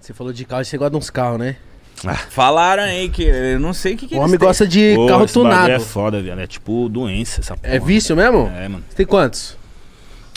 Você falou de carro, você gosta de uns carros, né? Ah. Falaram aí que eu não sei o que, que O homem têm. gosta de Pô, carro tunado. é foda, velho. É tipo doença essa é porra. É vício mesmo? É, mano. Você tem quantos?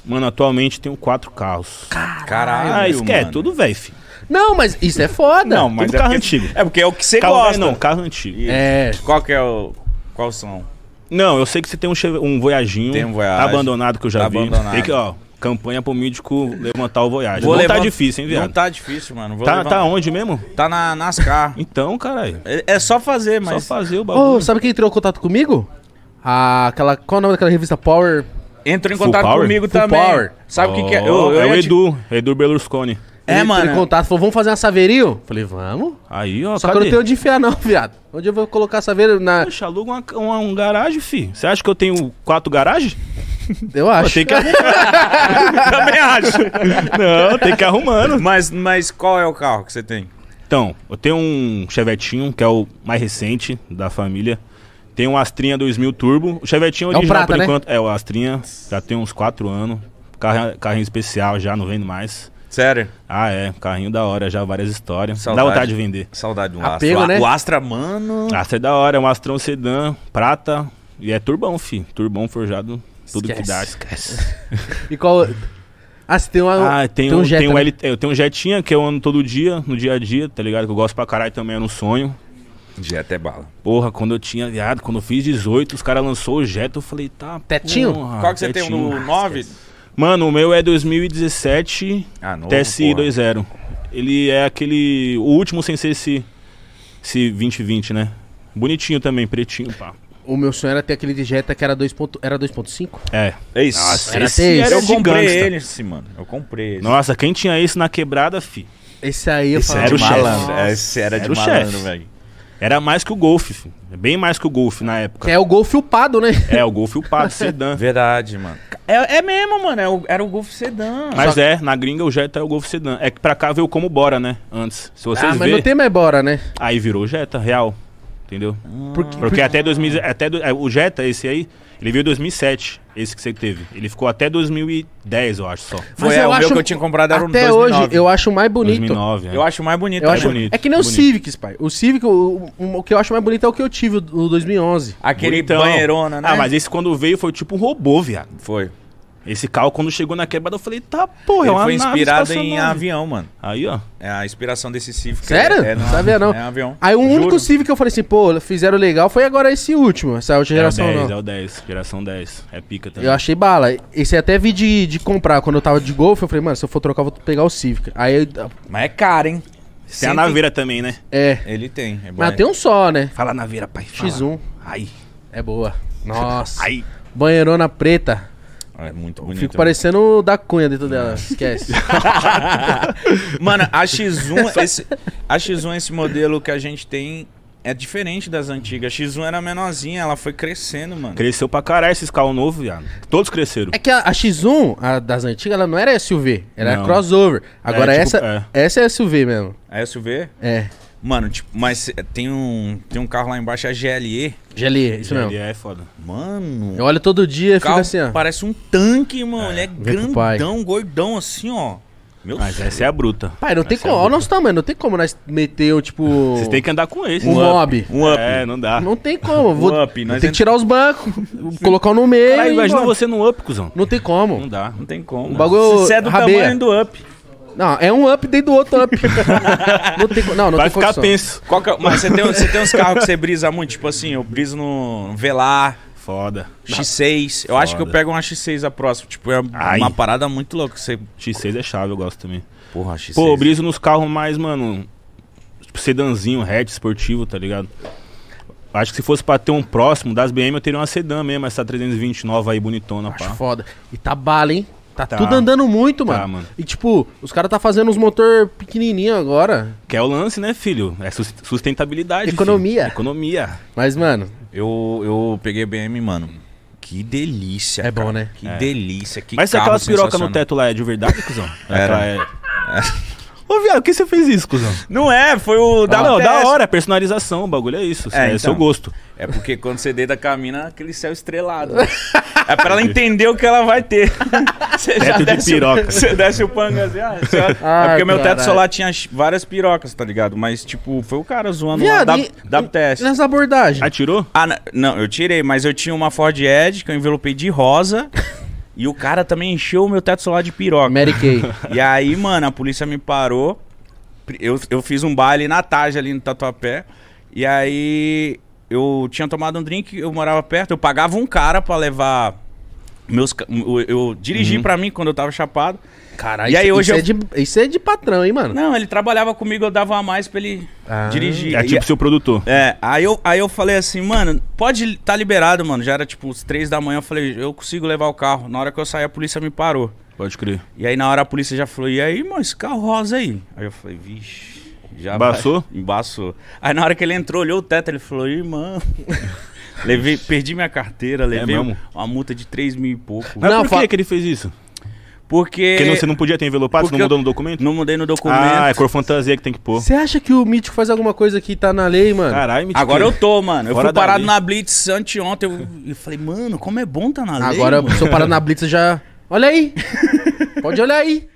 Mano, atualmente tenho quatro carros. Caralho, ah, isso é tudo velho, filho. Não, mas isso é foda. Não, mas tudo é carro porque, antigo. É, é porque é o que você carro gosta. Velho, não, carro antigo. Isso. É. Qual que é o qual são? Não, eu sei que você tem um, um voyaginho um voyage, abandonado que eu já tá vi. Abandonado. Tem que, ó, Campanha pro Mídico levantar o Voyage. Vou não tá difícil, hein, viado? Não tá difícil, mano. Vou tá, tá onde mesmo? Tá na NASCAR. então, caralho. É, é, só fazer, mas... Só fazer o bagulho. Oh, sabe quem entrou em contato comigo? Ah, aquela... Qual é o nome daquela revista? Power... Entrou em contato comigo Full também. Power. Sabe o oh, que, que é? Eu, eu é o Edu. Edu Berlusconi. É, Ele mano. em contato, falou, vamos fazer uma saveirinho? Falei, vamos. Aí, ó, Só cadê? que eu não tenho onde enfiar não, viado. Onde eu vou colocar a saveira na... Poxa, aluga uma, uma, um garagem, fi. Você acha que eu tenho quatro garagens? Eu acho. Pô, que Também acho. Não, tem que ir arrumando. Mas, mas qual é o carro que você tem? Então, eu tenho um Chevetinho, que é o mais recente da família. Tem um Astrinha 2000 Turbo. O Chevetinho é original, é prata, por né? enquanto. É, o Astrinha já tem uns 4 anos. Carrinho, carrinho especial já, não vendo mais. Sério? Ah, é. Carrinho da hora, já várias histórias. Saudade. Dá vontade de vender. Saudade do um Apego, Astra. Né? O Astra, mano. Astra é da hora, é um Astrão Sedã, prata. E é turbão, fi. Turbão forjado tudo esquece, que dá. Esquece. e qual. Ah, você tem uma. Ah, tem, tem um, um jet, tem um né? L... né? Eu tenho um jetinha que eu ando todo dia, no dia a dia, tá ligado? Que eu gosto pra caralho também, é um sonho. Jet é bala. Porra, quando eu tinha, viado, ah, quando eu fiz 18, os caras lançou o Jet, eu falei, tá. Tetinho? Porra, Qual que você tetinho. tem? No 9? Mano, o meu é 2017 ah, TSI 20. Ele é aquele. O último sem ser esse, esse 2020, né? Bonitinho também, pretinho, pá. O meu sonho era ter aquele de Jetta que era 2.5. Era 2.5? É. É isso. Nossa, era esse esse. Era eu comprei ele, esse, mano. Eu comprei esse. Nossa, quem tinha isso na quebrada, fi? Esse aí eu esse falava. Era o malandro. Esse era, era de malandro, velho. Era mais que o Golf, fi. bem mais que o Golf na época. Que é o Golf upado, né? É, o Golf upado, sedã. Verdade, mano. É, é mesmo, mano, é o, era o Golf sedã. Mas é, na gringa o Jetta é o Golf sedã. É que pra cá veio como Bora, né, antes. Se vocês Ah, mas verem, não tem mais Bora, né? Aí virou Jetta, real entendeu? Ah, porque, porque até 2000, até é, o Jetta esse aí, ele veio em 2007, esse que você teve. Ele ficou até 2010, eu acho só. Foi é, o meu que eu tinha comprado era até hoje eu acho mais bonito. 2009, é. Eu acho mais bonito. Eu é acho, bonito. É que nem bonito. o Civic pai. O Civic, o, o, o, que eu acho mais bonito é o que eu tive o, o 2011. Aquele Bonitão. banheirona, né? Ah, mas esse quando veio foi tipo um robô, viado. Foi. Esse carro, quando chegou na quebrada, eu falei, tá, porra, é uma foi inspirado em avião, mano. Aí, ó. É a inspiração desse Civic. Sério? É, é não sabia, não. É um avião. Aí o um único Civic que eu falei assim, pô, fizeram legal foi agora esse último, essa última é geração. É o 10, não. é o 10, geração 10. É pica também. Eu achei bala. Esse até vi de, de comprar. Quando eu tava de Golf, eu falei, mano, se eu for trocar, eu vou pegar o Civic. Aí... Mas é caro, hein? Tem Sempre... a naveira também, né? É. Ele tem. É Mas tem um só, né? Fala naveira, pai. Fala. X1. Aí. É boa. Nossa. Aí. Banheirona preta. É muito bonito. Fico né? parecendo o da Cunha dentro dela, é. esquece. Mano, a X1, esse, a X1, esse modelo que a gente tem é diferente das antigas. A X1 era menorzinha, ela foi crescendo, mano. Cresceu pra caralho esses carros novos, viado. Todos cresceram. É que a, a X1, a das antigas, ela não era SUV, era Não. crossover. É, Agora É, tipo, essa, é. essa é SUV mesmo. A SUV? É. Mano, tipo, mas tem um, tem um carro lá embaixo, a GLE. Gelia, isso mesmo. Gelia é foda. Mano. Eu olho todo dia e fica assim, ó. Parece um tanque, mano. É, Ele é, é grandão, gordão, assim, ó. Meu Mas Deus. essa é a bruta. Pai, não essa tem é como. Olha o nosso tamanho, não tem como nós meter, tipo. Vocês têm que andar com esse, Um, um Um up. É, não dá. Não tem como. Vou, um up. Nós tem que tirar os bancos, colocar no meio. Cara, imagina você no up, cuzão. Não tem como. Não dá, não tem como. O bagulho. Você é do rabeia. tamanho do up. Não, é um up dentro do outro up. não, tem, não, não Vai ficar condição. tenso. Que, é mas você tem, você tem uns carros que você brisa muito? Tipo assim, eu briso no Velar. Foda. X6. Eu Foda. acho que eu pego uma X6 a próxima. Tipo, é Ai. uma parada muito louca. Você... X6 é chave, eu gosto também. Porra, X6. Pô, eu briso nos carros mais, mano. Tipo, sedanzinho, hatch, esportivo, tá ligado? Acho que se fosse pra ter um próximo das BM, eu teria uma sedã mesmo, essa 329 aí, bonitona, acho pá. foda. E tá bala, hein? Tá, tá, tudo andando muito, tá, mano. Tá, mano. E tipo, os caras tá fazendo os motor pequenininho agora. Que é o lance, né, filho? É sustentabilidade. Economia. Filho. Economia. Mas, mano. Eu, eu peguei BM, mano. Que delícia. É cara. bom, né? Que é. delícia. Que Mas se é aquela piroca no teto lá é de verdade, cuzão? Era. É. viado, por que você fez isso, cuzão? Não é, foi o da ah, Não, da hora, personalização, o bagulho é isso. Assim, é, então, é seu então. gosto. É porque quando você deita a camina, aquele céu estrelado. É pra ela entender o que ela vai ter. Você teto já de desce piroca. O, você desce o panga assim, ah, ah, É porque meu teto solar tinha várias pirocas, tá ligado? Mas, tipo, foi o cara zoando viado, lá, da, da teste. Nessa abordagem. Ah, tirou? Ah, não, eu tirei, mas eu tinha uma Ford Edge que eu envelopei de rosa. E o cara também encheu o meu teto solar de piroca. Mary Kay. E aí, mano, a polícia me parou. Eu, eu fiz um baile na tarde ali no Tatuapé. E aí eu tinha tomado um drink, eu morava perto, eu pagava um cara para levar meus, eu, dirigi uhum. para mim quando eu tava chapado. Caralho, e aí isso, hoje isso, eu... é de, isso é de patrão, hein, mano? Não, ele trabalhava comigo, eu dava a mais pra ele ah. dirigir. É tipo e, seu produtor. É, aí eu, aí eu falei assim, mano, pode tá liberado, mano. Já era tipo os três da manhã, eu falei, eu consigo levar o carro. Na hora que eu saí, a polícia me parou. Pode crer. E aí na hora a polícia já falou, e aí, mano, esse carro rosa aí? Aí eu falei, vixe. Já Embaçou? Vai, embaçou. Aí na hora que ele entrou, olhou o teto, ele falou, irmão. Levei, perdi minha carteira, é levei uma multa de 3 mil e pouco. Mas não, por que, que ele fez isso? Porque. Porque não, você não podia ter envelopado, você não mudou no documento? Não mudei no documento. Ah, é cor fantasia que tem que pôr. Você acha que o Mítico faz alguma coisa que tá na lei, mano? Caralho, Mítico. Agora eu tô, mano. Eu Fora fui parado lei. na Blitz anteontem. Eu, eu falei, mano, como é bom tá na Agora, lei. Agora, se eu parar na Blitz, já. Olha aí! Pode olhar aí!